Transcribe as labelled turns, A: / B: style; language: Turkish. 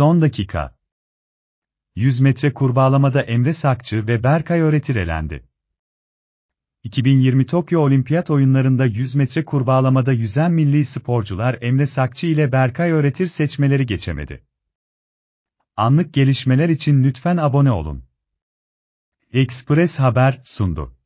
A: Son dakika. 100 metre kurbağalamada Emre Sakçı ve Berkay Öğretir elendi. 2020 Tokyo Olimpiyat Oyunlarında 100 metre kurbağalamada yüzen milli sporcular Emre Sakçı ile Berkay Öğretir seçmeleri geçemedi. Anlık gelişmeler için lütfen abone olun.
B: Express Haber sundu.